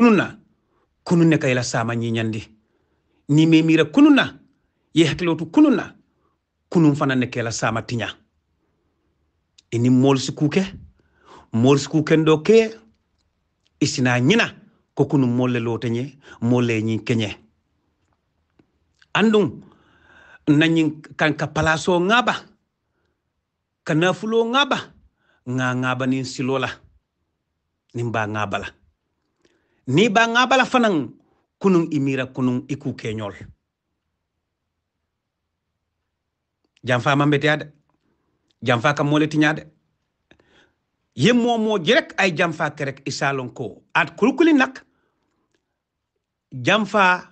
kununa kununne kayla sama ñiñandi ni memira kununa ye hakkilotu kununa kunun fananne kela sama tiña ini molsi kuke molsi kuken do ke isina ñina ko kunu molle loteñe molle ñi keñe andum nañin kanka palaso ngaba kana fulo ngaba nga ngaba nin silola nimba ngabala ni ba bala fanang Kunung imira kunung iku kenyol jamfa mambe tiade jamfa kam mole tinyade yemmo mo jerek ay jamfa kerek isalon ko at kulkuli nak jamfa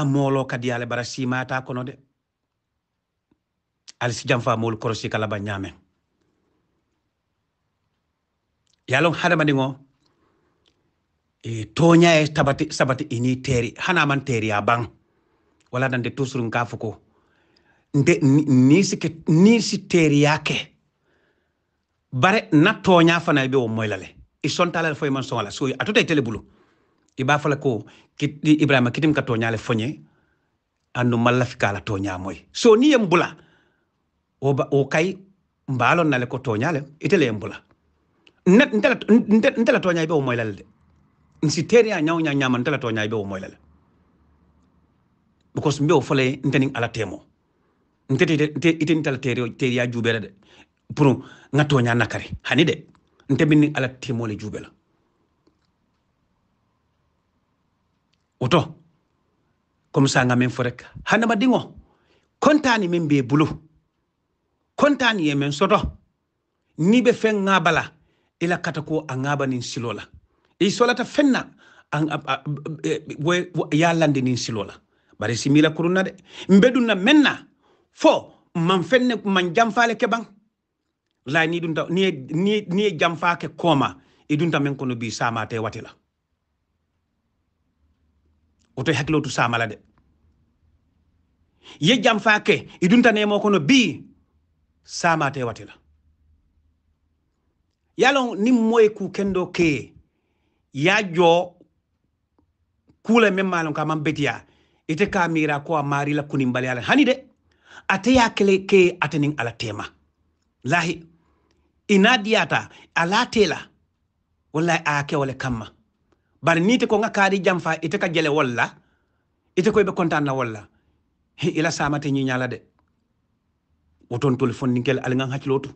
amolo kadiyale bara simata no de al si jamfa mol korosi kala ba nyame yalon hadama e eh, toña e eh, sabati sabati ini teri hana man teri ya bang wala dande tusuru ngafu ko nde ni ke ni si teri yake bare na toña fana be o moylale i talal foy man sonala so atuta tele bulu i ba fala ko ibrahima kitim ka le fonye andu fi kala toña moy so ni yem bula o ba o kay mbalo nale ko le itele yem bula ntela ntela toña be o moylale de nsi teriya nyaw ña ñama ntala to nyaay be moy moylale because mbe wo fole ntani ala temo ntete ite ntala teriyo teriya jubela de pour nga to ña nakari hani de ntebini ala temo le jubela oto comme ça nga même forek rek ma dingo kontani men be bulu kontani ye men soto ni be fen ngabala ila katako angaba ni silola i solata fenna an e, ya landinin silola bari simila kuruna de mbeduna menna fo man fenne man jamfale keban la ni dun ni ni ni jamfa ke koma idunta men kono bi sama te watila e haklo to sama la de ye jamfa ke idunta ne mo kono bi sama te watila yalon ni moy ku kendo ke yajjo kuule men malon ka man betiya ite kamira ko a mari la kunin bali ala hani de ateya kele ke atenin ala tema lahi ina diyata ala tela wallahi a ke wala kamma bar ni te ko nga kaari jamfa ite ka jele wala ite ko be kontan na wala ila samate nyi nyala de woton telefon ningel al nga hatlotu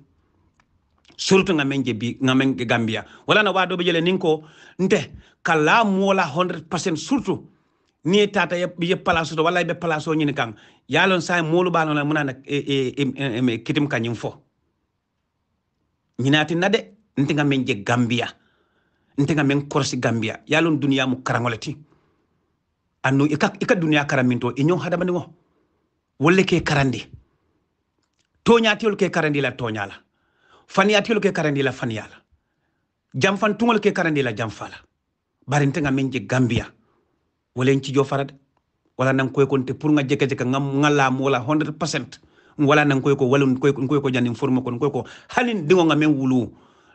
surtout ngamen jebi ngamen gambia wala na wado be jele ninko nte kala mola 100% surtout ni tata ye place to wala be place nyini kan yalon say molu balo na munana e e e, e, e kitim kanyim fo nyinati na de nte ngamen je gambia nte ngamen korsi gambia yalon dunia mu karangoleti anu ikak e ikak dunia karaminto inyo hadamani wo wolle ke karandi toñatiyol ke karandi la toñala faniyatiyolu ke la faniyala janfantuŋolu ke karandila janfala bari nte ŋa meŋ je gambiya wala n cijo fara de wala nang koy konte pour nga jeke jeke nga ngala mola 100% wala nang koy ko wala koy ko koy ko janin forme ko koy ko halin dingo nga men wulu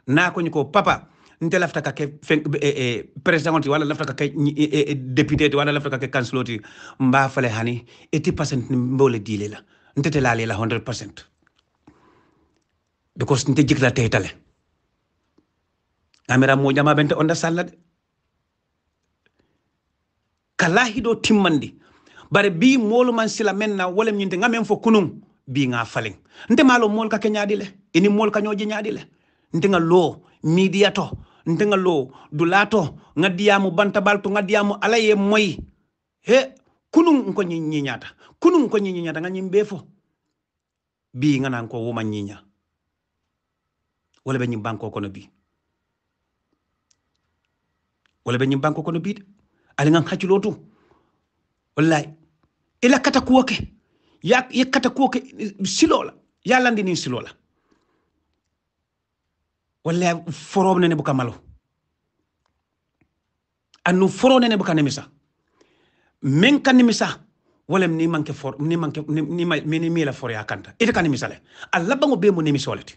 na ko ko papa nte lafta ka ke e- e- president wala lafta ka ke e- député wala lafta ka ke councilor mba fale hani 80% mbole dile la nte te la le la 100% because nte jikla teytale amira mojama ɓente onda salla de kala hiɗo timmandi bare bi moolu man sila men wolem ñinte nga fo kunun bi nga falen nte malo mool ka ke le ini mool ka ñooje ñaadi le nte nga loo midiya to nte nga loo dulaa to nga diyaamu bantabal to ala ye moyi he kunun nko ñi ñiñaata kunun nko ñi nga ñim bee fo bi nga nan ko woma ñiñaa wala ɓe ñim banque o kono bi wala ɓe ñim banque o kono biɗe aligan hacculo tun wallayi ila kata kuwo ke ye kata kuwo ke eh, silola ya landinin silola wallayi foroɓe nene buka malo annu foro nene buka nemisa min ka nimisa walem ni manke for ni manke ni ni mila foro ya kanta ite ka nimisa le alla bango be mo nimisole ti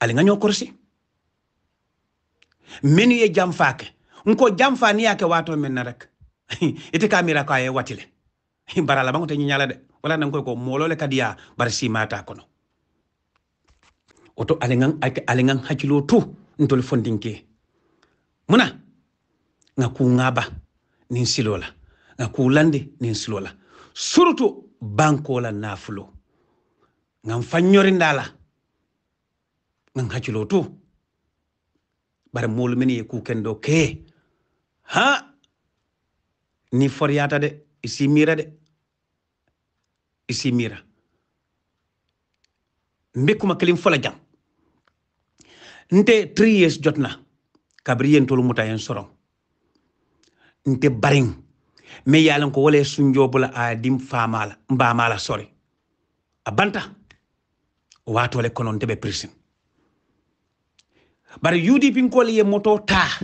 ali nga ñoo korsi menu ye jam faake nko jam fa ni yake wato men na rek ite kamira ko ay watile bara la bangote ñala de wala nang koy ko ka kadiya bar si mata no oto ali nga ak ali ngang hakilo tu ntol fondinke muna nga ku ngaba nin silola nga ku lande nin silola surtout banko la nafulo ngam fanyori ndala ngan haccilo tu bare mulmini e kukenɗo kee ha ni foryata de isi mira de e simira mbekkuma kelim fola jam nte three years jotna kabri yentolu muta yen soron nte barin me yalon ko wala sunjo bula a dim famala mbamala sori a banta wato le konon tebe prison bari udpinkol ye moto taa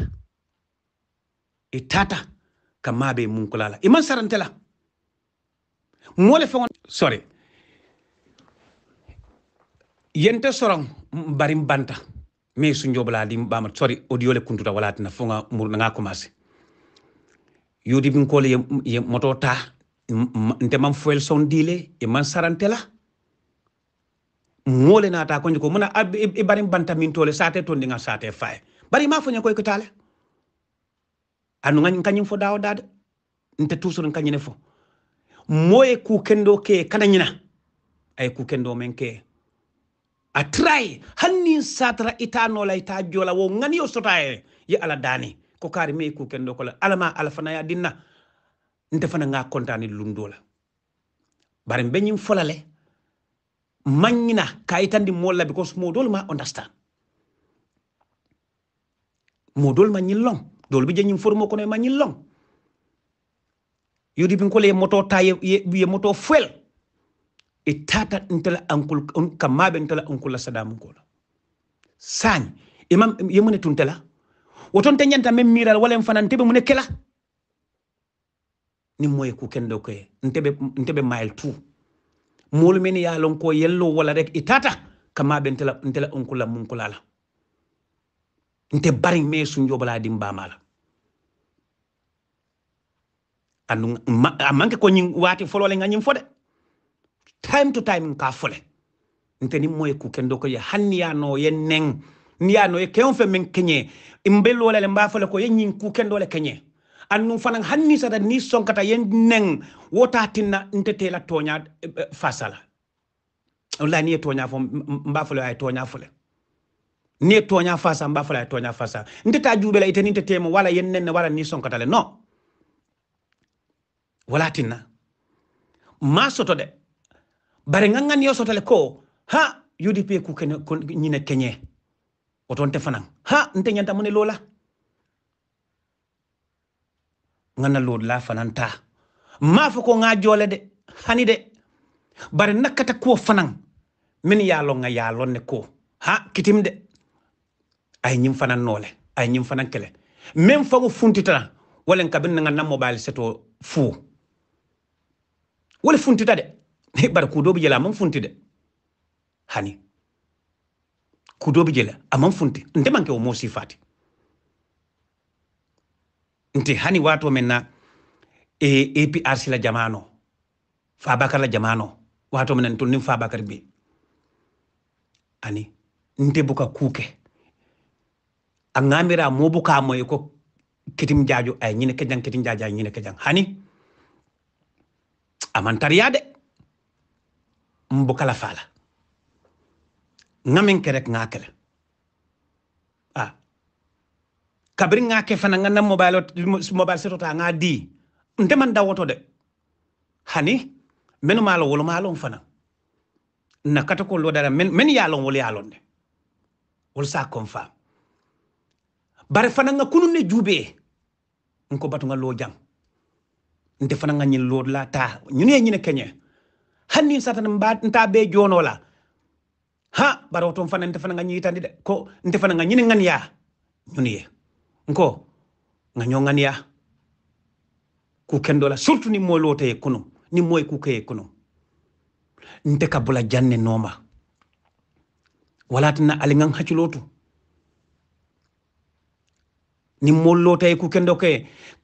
e tata ka maɓe munkolala iman sarantela mole feŋo sorry yente soron bari banta mais su njobla di bama sorry audio le kuntuta wala tina fonga mur nga commencer yudi bin ko le moto ta nte man fuel son dile e man sarantela moole naata koñje ko muna i barim bantamintole sate nga sate faye bari ma foñe koy ko taale anu ŋañ kañum fo dawo dade nte toujours kañine fo moye ku kendo ke kana ñina ay ku kendo men ke a try hanni satra satara lay ta jola wo ngani o sotaye ye ala dani ko kari me ku kendo kola alama ala fana ya dinna nte fana nga kontani lundola bari mbe folale mañina kaitandi molla because modol ma understand modol dol e ma long dol bi je jeñim formo kono ma ñillong yodi ko le moto taye ye moto fuel et tata ntala ankul on kamabe ntala onkula sadam ko la sañ imam e yemune tuntela woton te ñanta mem miral walem fanan tebe mune kela ni moy ku kendo ko ntebe ntebe mile 2 moolu men ye a lon ko yello wala rek i tata kamaɓe ntela ntela onkula la nte bariŋ me sunjobala dim bamala anu a manke ko ñin waati folole nga ñin fo de time to time nka fole nteni moye ku kendo ko ye hanni ya no ye neŋ no ye keŋo fe meŋ keñe imbe lolale mba fole ko ye ku kendo le keñe annum fanan hanni sada ni sonkata yen neng wota tinna ntetela toña eh, eh, fasala wallahi ni toña fo mbafule ay toña fule ni toña fasa mbafule ay toña fasa nteta jubela iteni ntetemo wala yen nenne wala ni sonkata le non wala tinna ma soto de bare ngangan yo sotale ko ha UDP ku kene ñine keñe oton te fanan ha nte ñanta mune lola ngana lodla fananta ma fo ko nga jole de hani de bare nakata ko fanan min yalo nga yalo ne ko ha kitim de ay nyim fanan nole ay nyim fanan kele même fango funtita wala kabin nga nam mobile seto fu wala funtita de bare ku dobi jela mam funti de hani ku dobi jela amam funti ndemanke o mo nti hani wato men na e aprc la jamano fabakar la jamano wato men tol nin fabakar be ani nte buka kuke a mo buka mo ko kitim jaju ay ñine kejang kitim jaaju ay ñine kejang hani amantariya de mbukala fala ngamen kerek ngakela kabri nga ke fana nga nam mobile mobile seto ta nga di nte man dawoto de hani menu malo wolo malo fana na katako lo dara men men yalon wol yalon de wol sa konfa bare fana nga kunu ne jube nko batu nga lo jam nte fana nga nyin lo la ta ñu ne ñi ne kenya hani satana mba nta be jono la ha baro oton fana nte fana nga ñi tandi de ko nte fana nga ñi ne ngan ya ñu ne nko nga ñoŋaniya ku kendo la surtout ni moy lote ye kono ni moy ku keye kono nte ka bula janne noma ali ngang aliŋaŋ lotu ni moolu lote ye ku kendo ke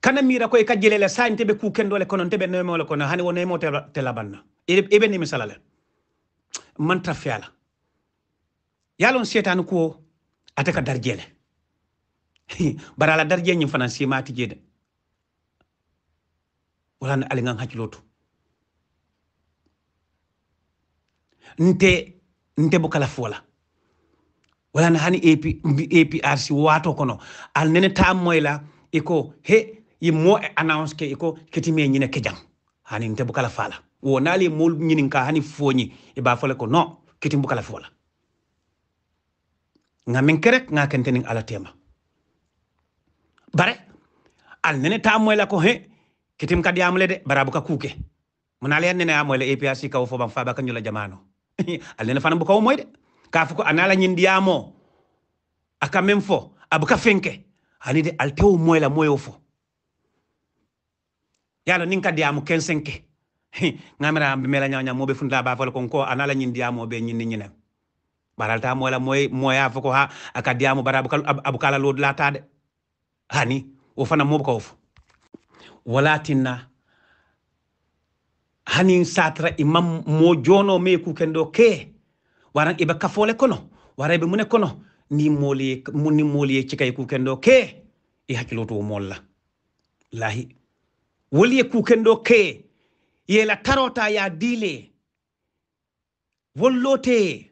kana mira ko i ka jele le be ku kendo le kono nte be neemo le kono hani wo neemo te labanna i be nimisala le man tara feya la ye a loŋ seetaani la darje nyim fana sima tijeda wala na alingan hakilotu nte nte bukala fola wala na hani AP, APRC wato kono al nene ta la iko he yi mo announce ke iko kitime ñine kejang hani nte bukala fala wo nali mol ñinin ka hani foñi e ba fole ko no kitim bukala fola nga men kerek nga ala tema bare al nene ta tamoyla ko he kitim kadi amle de barabu ka kuke munale yan nene yamoyla APRC ka fo ban faba kanyula jamano al nene fanam bu kawo moyde ka ko anala nyin nyindiyamo aka mem fo abuka fenke anide altewo moyla moyo fo yalo nin kadi yamu kensenke ngamira ambe mela nyanya mobe fundla ba fo ko ko anala nyin nyindiyamo be nyindi nyinem baralta moyla moy moya fo ko ha akadiamu barabu kal abukala lod latade hani wo fana moɓo ka wo fo walatinna hanin satara imam mo jono me ku kendo ke waran iɓe kafole kono wara iɓe mune kono ni moliye ni moliye cikay ku kendo ke i hakiloto wo molla lahi woliye ku kendo ke yela tarota ya dile wollote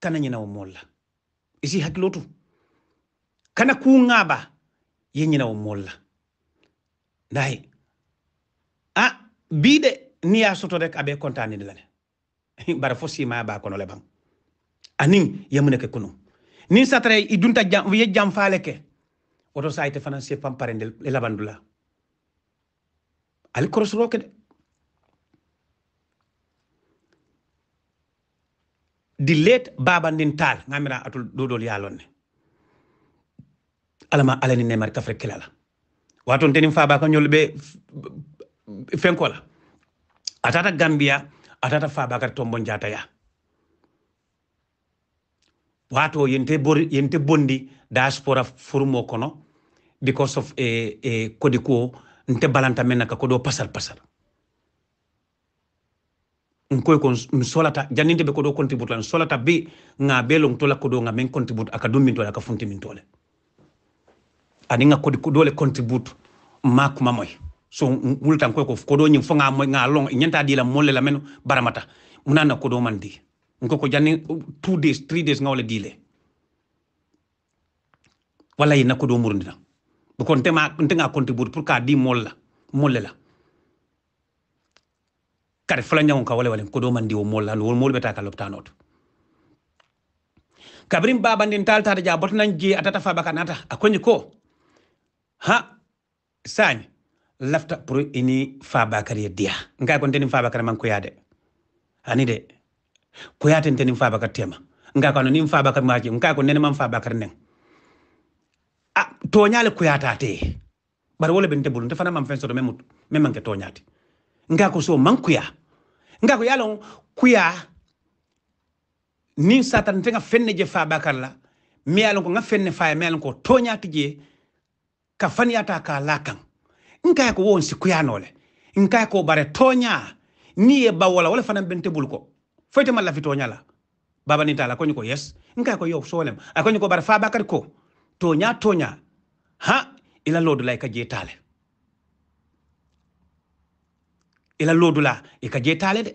kana ñina wo molla isi hakiloto kana ku ngaba ye ñina wo la ndayi a bii de ni ya soto rek abe kontanide lane bara fo simaya ba kono le ban anin yemune ke kunu nin satare i dunta jam ye jam faale ke woto sa ite fana se pampare ndel e labandula ali korosoro ke de di let babandin tal ngamira atul dodol ne alama alani nemar kafre kilala waton tenim faba ka nyol be fenkola atata gambia atata faba ka tombo njata ya wato yente bor yente bondi diaspora furmo kono because of a eh, a eh, kodi ko nte balanta menna ka kodo pasal pasal nkoy kon solata janninte be kodo contribute lan solata bi nga belong tola kodo nga men contribute aka dummin tola aka funti min tole aninga kodi dole contribute mak mamoy so multan ko ko kodo nyi fonga moy nga long nyanta di la molle la men baramata munana kodo man di ngo ko janni 2 days 3 days nga wala dile wala yi nakodo murndina bu kon tema ntenga contribute pour ka di molla molle la kare fulanja nyaw ka wala wala kodo man di o molla no mol beta ka loptanot kabrim baba ndin talta ja botnan ji atata fa bakanata akonyi ko ha sañ lafta pour ini fabakar ye dia nga ko ntenin fabakar man ko yade ani de ko kuyate ntenin fabakar tema nga ko nin fabakar maji nga ko nene man fabakar nen a ko yata te bar wala bente bulu fana mam fen soto memut mem man ke to nyaati nga ko so man ko ya nga ko yalon ya ni satan te nga fenne je fabakar la mi yalon ko nga fenne faye mi yalon ko nyaati je ka ata ka lakan nka ko won siku ya nole nka ko bare tonya ni e bawola wala fanan bente bul ko mala ma lafi toñala baba ni tala koñi ko yes nka ko yo solem a koñi ko bare fa bakar ko tonya tonya ha ila lodu la ka jetale ila lodu la e ka jetale de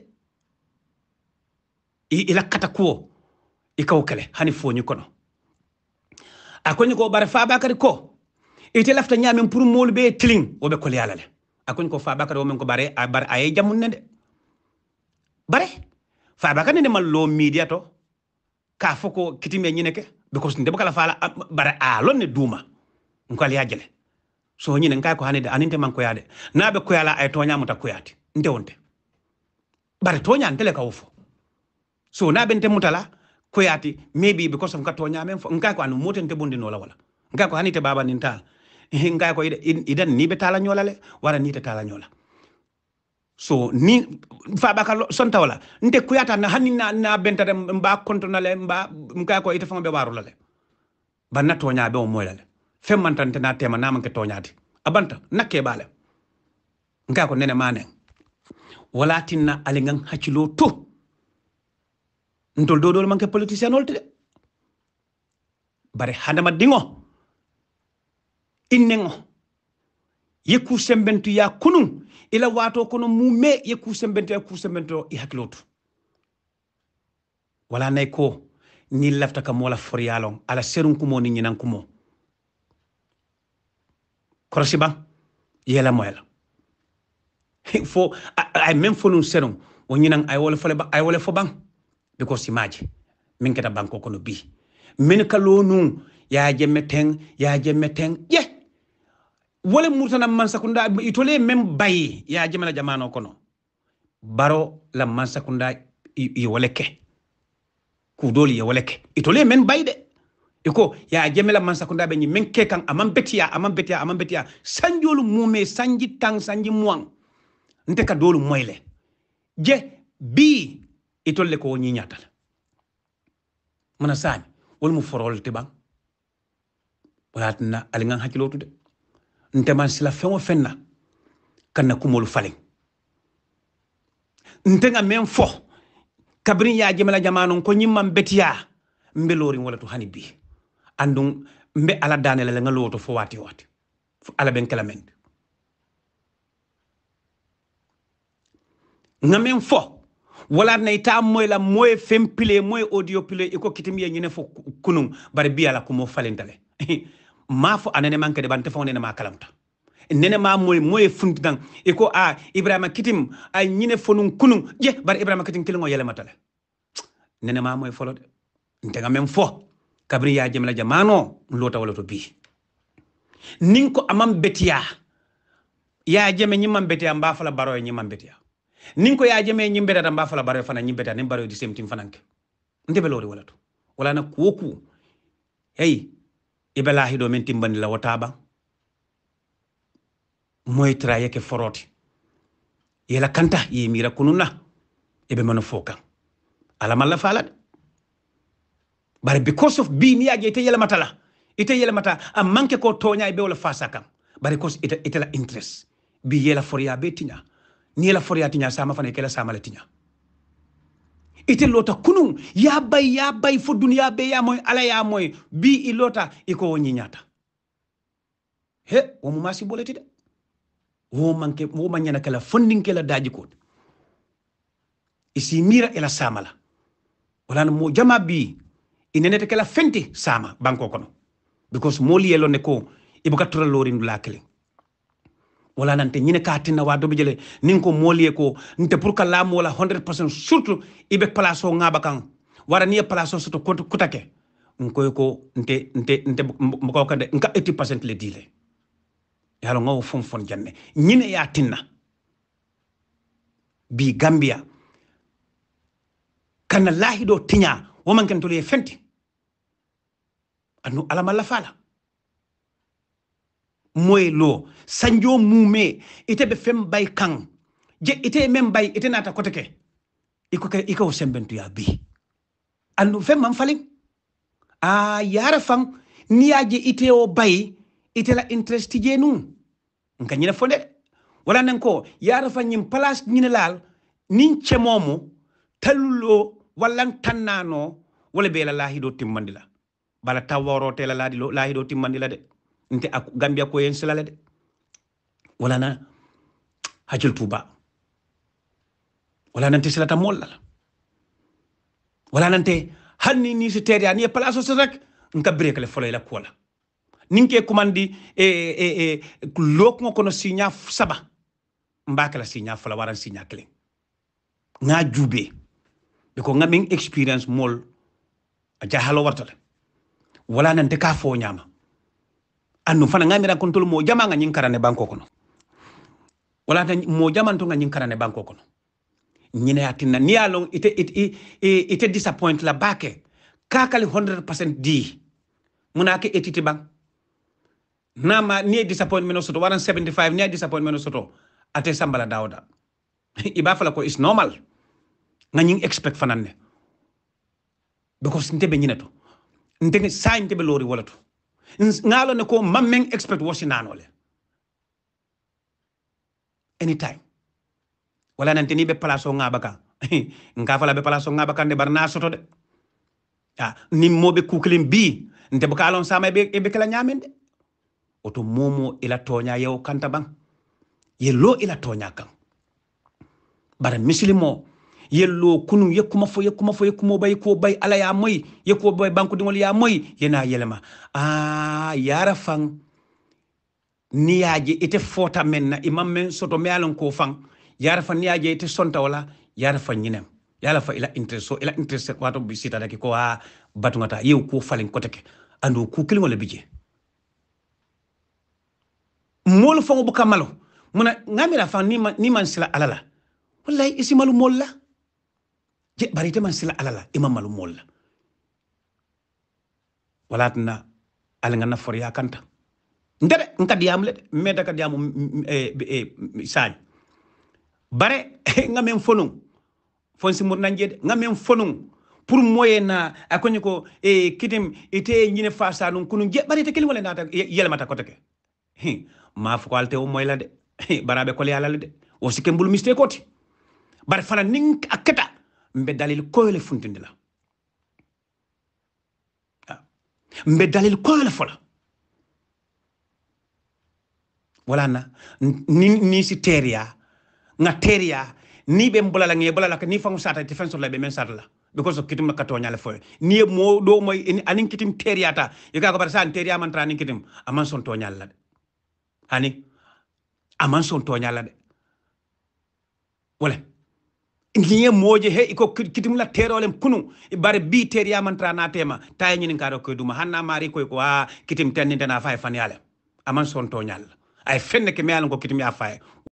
ila kata kuwo i kaw kele hani foñi kono a koñi ko bare fa bakar ko ite lafta ñamen pour moolu ɓe tilin woɓe kolyala le akoni ko fabakara women ko bare bare aye jamunne de bare fabakara nde mal lo media to ka foko kitime ñine ke because nde kala fala bare a lonne duuma nko aliya jele so ñine kay ko hanide aninte man ko koyade naɓe koyala ay ta koyati nte wonte bare tele ka wo fo so naɓe nte mutala koyati maybe because of ka toñamen fo nka ko an anu motente bondinola wala nka ko hanite baba nin tal hinga ko idan ni be tala nyola le wara ni ta tala nyola so ni faɓaka sonta wala nte kuyata na hanin na na bentata mba kontonale mba mkay ko ita fanga be warula le banna toña be o moyla le femmantante na tema namanke toñaati abanta nakke baale mkay ko nene manen wala tinna ali ngan haccilo to ntol dodol manke politicien olte de bare hadama dingo ye yekku sembentu ya i la wato kono mume yekku sembentu yekku sembentu i hakkilotu wala nay ko niŋ lafta ka mola foryalon ala seruŋ kumo niŋ nyinan kumo korosi ba yela moyela fo ay même fo nun serun o nyinan ay wala fo ay wala fo ban because imaji min kata banko kono bi min kalonu ya jemme teng ya jemme teng ye yeah wole murtana mansakunda itole même bayi ya jamana jamano kono baro la mansakunda i ke kudoli ye itole men bayi de iko ya jemela mansakunda be men ke amam betiya amam betiya amam betiya sanjolu mume sanji tang sanji muang nte ka dolu moyle je bi itolle ko nyi nyatal mana sami wol mu forol te bang wala tan alingan hakilotu de nteman sila feŋ wo feŋ na ka na kumolu faliŋ nte ŋa meŋ fo kabiriŋ ye a jemela jamanoŋ ko ñiŋ maŋ betiya mbe looriŋ wo le tu hani bii anduŋ mbe ala daane la le ŋa lowoto fo waati waati fo ala beŋ kela meŋ ti ŋa meŋ fo wala na ita moy la moy fem pile moy audio pile iko kitim ye ñine fo kunung bari biya la kumo falintale mafo anene manke de bante fo nene ma kalamta nene ma moy moy funtu funtidan e ko a ah, ibrahima kitim ay ñine nun kunun je bar ibrahima kitim kilingo yele matale nene ma moy folo de nte ntega mem fo kabri ya jemla jamano lota wala to bi nin ko amam betiya ya jeme ñimam betiya mba fala baro ñimam betiya nin ko ya jeme ñim betata mba fala baro fana ñim betata nin baro di semtim fananke ndebe lori wala to wala na koku hey iɓe laahiɗo la wataba wotaɓa moytira yeke foroti yela kanta ye mira kununa ibe fo foka ala fala falad bare because of bi ni yaje ite matala ite yelemata a manke ko tonya e wala fasa kan bare cause ite la interest bi yela foriya be tiña ni yela foriya tinya sama fana kela la tinya ite lota kunu ya bay ya bay fo duniya be ya moy ala ya moy bi ilota iko nyinyata he wo mu masi boleti de wo manke wo manyana kala funding kala daji ko isi mira ila samala wala mo jama bi inenete kala fenti sama banko kono because mo yelo ne ko ibuka tura lorin la kelen wala nante ñine ka tinna wa dobe jele nin ko moliye ko nte pour que lamu wala 100% surtout ibe place o ngaba kan wara ni place o soto kutake nkoy ko nte nte nte mboko kande nka 80% le dile yalo ngaw fon fon janne ñine ya tinna bi gambia kana lahi do tinya woman kan to le fenti anu alama la fala lo sanjo mume ite be fem bay kan je ite mem bay ite nata kote ke iko ke iko sembentu ya bi anu fem man falin a yara fan je ite o bay ite la interest je nun ñina fo fonde wala nan ko yara fan ñim place nyina lal nin momu talulo wala tannano wala be la lahido timmandila bala taworo te la lahido timmandila de nte a gambia ko yen silale de wala na hakil tuba wala nante silata molla la wala nante hanni ni si tede ani place so rek nka break le folay la kola ninke kumandi e e e lokko kono signa saba mbakala signa fala waran signa kelen nga jube biko nga min experience mol a jahalo wartale wala nante ka fo nyama annu fana ngamira kontol mo jama nga nyin karane banko kono wala tan mo jama to nga nyin banko kono nyine atina ni alon ite ite ite disappoint la bake kakali 100% di munake etiti bang nama ni disappointment soto waran 75 ni disappointment soto ate sambala dawda iba fala ko is normal nga ñing expect fananne because ntebe ñinato ntebe sa ntebe lori walato ne ko mammeng expect le anytime wala nanti ni be place o ngaba kan nka fala be place o ngaba kan de barna soto de ah be kuklin bi nte bo kalon sama eɓe eɓe kala ñaminde oto momo ila e toña yewo kanta ban ye lo ila e toña kan bara misilimo yello kunu ye kuma fo ye kuma fo ye kuma bay ko bay ala ya moy ye ko bay banku dingol ya moy yana yelma a ah, yara fang niyaje ite fota men imam men soto me ko fang yara fa niyaje ite sonta wala yara fa nyinem yala fa ila interest ila interest wato bi sita daki ko ha ah, batu yew ko falen koteke andu ku kelimo le bije mol fango bu kamalo muna ngamira fa ni man sila alala wallahi isimalu molla ke bari ite man sila alala ima malum la walatna alinga na ya kanta ndede nka diam le meda ka diam e, e, sañ bare nga men fonu fon simur nanje nga men fonu pour moyena akoni ko e kitim ite ñine fasa nun kunun je bari te kelimo le nata yelmata ko teke ma fu alte o moyla de barabe ko le de o sikembul bul mistake bare fana ning akata mbe dalil koyole funtindi la mbe dalil koyole fola walana ni ni si teriya nga teriya ni be mbulala ngi bulala ka ni fangu sata ti fenso la be men sata la because of kitim ka tonya la fo ni mo do moy anin kitim teriya ta yaka ko bar san teriya man tra anin kitim aman son tonya la ani aman son tonya la de wala ngiye moje he iko kitimla terolem kunu bare bi ter mantra na tema tay ñin karo ko duma hanna mari koy ko wa kitim tan ni dana fay fan yalla aman son to ay fenne ke meal ko kitim ya fay